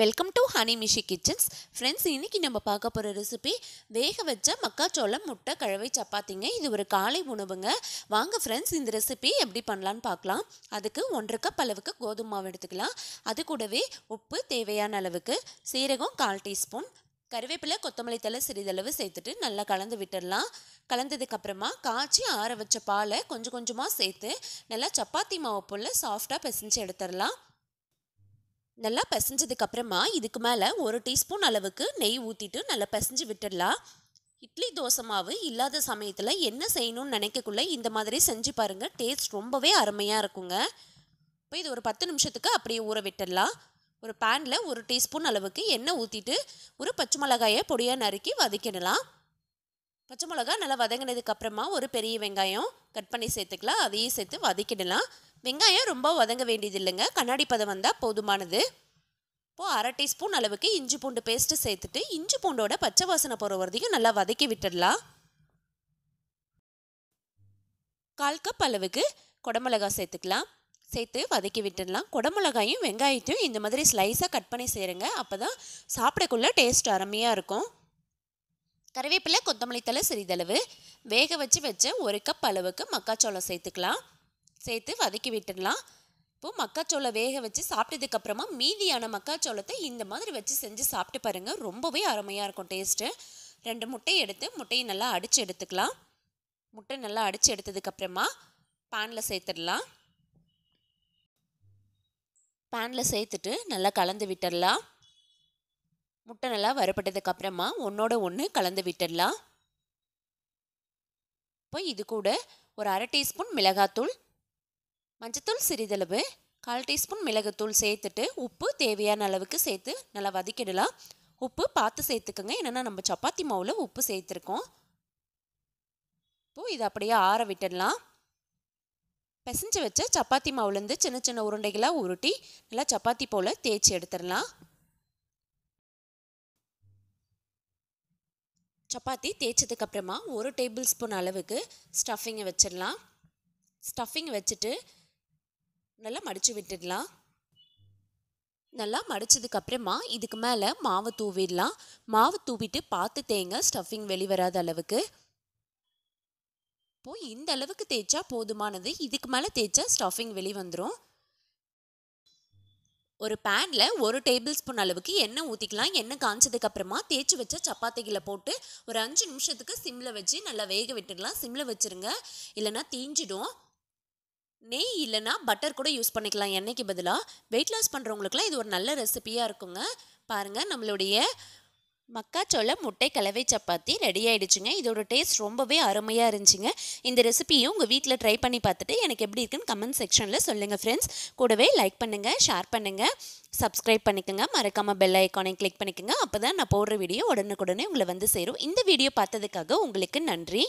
welcome to Honey Mishi kitchens friends இன்றைக்கி நம்ம பார்க்க போகிற ரெசிபி வேக வச்ச மக்காச்சோளம் முட்டை கழுவை சப்பாத்திங்க இது ஒரு காலை உணவுங்க வாங்க ஃப்ரெண்ட்ஸ் இந்த ரெசிபி எப்படி பண்ணலான்னு பார்க்கலாம் அதுக்கு ஒன்றரை கப் அளவுக்கு கோதுமை மாவு எடுத்துக்கலாம் அது கூடவே உப்பு தேவையான அளவுக்கு சீரகம் கால் டீஸ்பூன் கருவேப்பிலை கொத்தமல்லி தலை சிறிதளவு சேர்த்துட்டு நல்லா கலந்து விட்டுடலாம் கலந்ததுக்கப்புறமா காய்ச்சி ஆற வச்ச பாலை கொஞ்சம் கொஞ்சமாக சேர்த்து நல்லா சப்பாத்தி மாவு போல் சாஃப்டாக பிசைஞ்சு எடுத்துடலாம் நல்லா அப்புறமா இதுக்கு மேலே ஒரு டீஸ்பூன் அளவுக்கு நெய் ஊற்றிட்டு நல்லா பிசைஞ்சு விட்டுடலாம் இட்லி தோசை மாவு இல்லாத சமயத்தில் என்ன செய்யணும்னு நினைக்கக்குள்ள இந்த மாதிரி செஞ்சு பாருங்கள் டேஸ்ட் ரொம்பவே அருமையாக இருக்குங்க இப்போ இது ஒரு பத்து நிமிஷத்துக்கு அப்படியே ஊற விட்டுடலாம் ஒரு பேனில் ஒரு டீஸ்பூன் அளவுக்கு எண்ணெய் ஊற்றிட்டு ஒரு பச்சை மிளகாயை பொடியாக நறுக்கி வதக்கிடலாம் பச்சை மிளகா நல்லா வதங்கினதுக்கப்புறமா ஒரு பெரிய வெங்காயம் கட் பண்ணி சேர்த்துக்கலாம் அதையும் சேர்த்து வதக்கிடலாம் வெங்காயம் ரொம்ப வதங்க வேண்டியது இல்லைங்க கண்ணாடி பதம் வந்தால் போதுமானது இப்போது அரை டீஸ்பூன் அளவுக்கு இஞ்சி பூண்டு பேஸ்ட்டு சேர்த்துட்டு இஞ்சி பூண்டோட பச்சை வாசனை போகிற வரதையும் நல்லா வதக்கி விட்டுடலாம் கால் கப் அளவுக்கு குடமிளகா சேர்த்துக்கலாம் சேர்த்து வதக்கி விட்டுடலாம் குடமிளகாயும் வெங்காயத்தையும் இந்த மாதிரி ஸ்லைஸாக கட் பண்ணி செய்கிறேங்க அப்போ தான் சாப்பிடக்குள்ள டேஸ்ட் அருமையாக இருக்கும் கருவேப்பிலை கொத்தமல்லி தலை சிறிதளவு வேக வச்சு வச்ச ஒரு கப் அளவுக்கு மக்காச்சோளம் சேர்த்துக்கலாம் சேர்த்து வதக்கி விட்டுடலாம் இப்போது மக்காச்சோளை வேக வச்சு சாப்பிட்டதுக்கப்புறமா மீதியான மக்காச்சோளத்தை இந்த மாதிரி வச்சு செஞ்சு சாப்பிட்டு பாருங்கள் ரொம்பவே அருமையாக இருக்கும் டேஸ்ட்டு ரெண்டு முட்டையை எடுத்து முட்டையை நல்லா அடித்து எடுத்துக்கலாம் முட்டை நல்லா அடித்து எடுத்ததுக்கப்புறமா பேனில் சேர்த்துடலாம் பேனில் சேர்த்துட்டு நல்லா கலந்து விட்டுடலாம் முட்டை நல்லா வறுபட்டதுக்கப்புறமா ஒன்றோட ஒன்று கலந்து விட்டுடலாம் இப்போ இது கூட ஒரு அரை டீஸ்பூன் மிளகாத்தூள் மஞ்சத்தூள் சிறிதளவு கால் டீஸ்பூன் மிளகுத்தூள் சேர்த்துட்டு உப்பு தேவையான அளவுக்கு சேர்த்து நல்லா வதக்கிடலாம் உப்பு பார்த்து சேர்த்துக்கோங்க என்னென்னா நம்ம சப்பாத்தி மாவில் உப்பு சேர்த்துருக்கோம் இப்போது இதை அப்படியே ஆற விட்டுடலாம் பிசைஞ்சு வச்ச சப்பாத்தி மாவுலேருந்து சின்ன சின்ன உருண்டைகளாக உருட்டி நல்லா சப்பாத்தி போல் தேய்ச்சி எடுத்துடலாம் சப்பாத்தி தேய்ச்சதுக்கப்புறமா ஒரு டேபிள் ஸ்பூன் அளவுக்கு ஸ்டஃபிங்கை வச்சிடலாம் ஸ்டஃபிங் வச்சுட்டு நல்லா மடித்து விட்டுடலாம் நல்லா அப்புறமா இதுக்கு மேலே மாவு தூவிடலாம் மாவு தூவிட்டு பார்த்து தேங்க ஸ்டஃபிங் வெளிவராத அளவுக்கு இப்போது இந்த அளவுக்கு தேய்ச்சா போதுமானது இதுக்கு மேலே தேய்ச்சா ஸ்டஃபிங் வெளிவந்துடும் ஒரு பேனில் ஒரு டேபிள் ஸ்பூன் அளவுக்கு எண்ணெய் ஊற்றிக்கலாம் எண்ணெய் அப்புறமா தேய்ச்சி வச்ச சப்பாத்திகளை போட்டு ஒரு அஞ்சு நிமிஷத்துக்கு சிம்மில் வச்சு நல்லா வேக விட்டுடலாம் சிம்மில் வச்சுருங்க இல்லைன்னா தீஞ்சிடும் நெய் இல்லைனா பட்டர் கூட யூஸ் பண்ணிக்கலாம் எண்ணெய்க்கு பதிலாக வெயிட் லாஸ் பண்ணுறவங்களுக்குலாம் இது ஒரு நல்ல ரெசிபியாக இருக்குங்க பாருங்கள் நம்மளுடைய மக்காச்சோள முட்டை கலவை சப்பாத்தி ரெடி ஆகிடுச்சுங்க இதோட டேஸ்ட் ரொம்பவே அருமையாக இருந்துச்சுங்க இந்த ரெசிபியும் உங்கள் வீட்டில் ட்ரை பண்ணி பார்த்துட்டு எனக்கு எப்படி இருக்குன்னு கமெண்ட் செக்ஷனில் சொல்லுங்கள் ஃப்ரெண்ட்ஸ் கூடவே லைக் பண்ணுங்கள் ஷேர் பண்ணுங்கள் சப்ஸ்கிரைப் பண்ணிக்கோங்க மறக்காமல் பெல் ஐக்கானை கிளிக் பண்ணிக்கோங்க அப்போ தான் நான் போடுற வீடியோ உடனுக்குடனே உங்களை வந்து சேரும் இந்த வீடியோ பார்த்ததுக்காக உங்களுக்கு நன்றி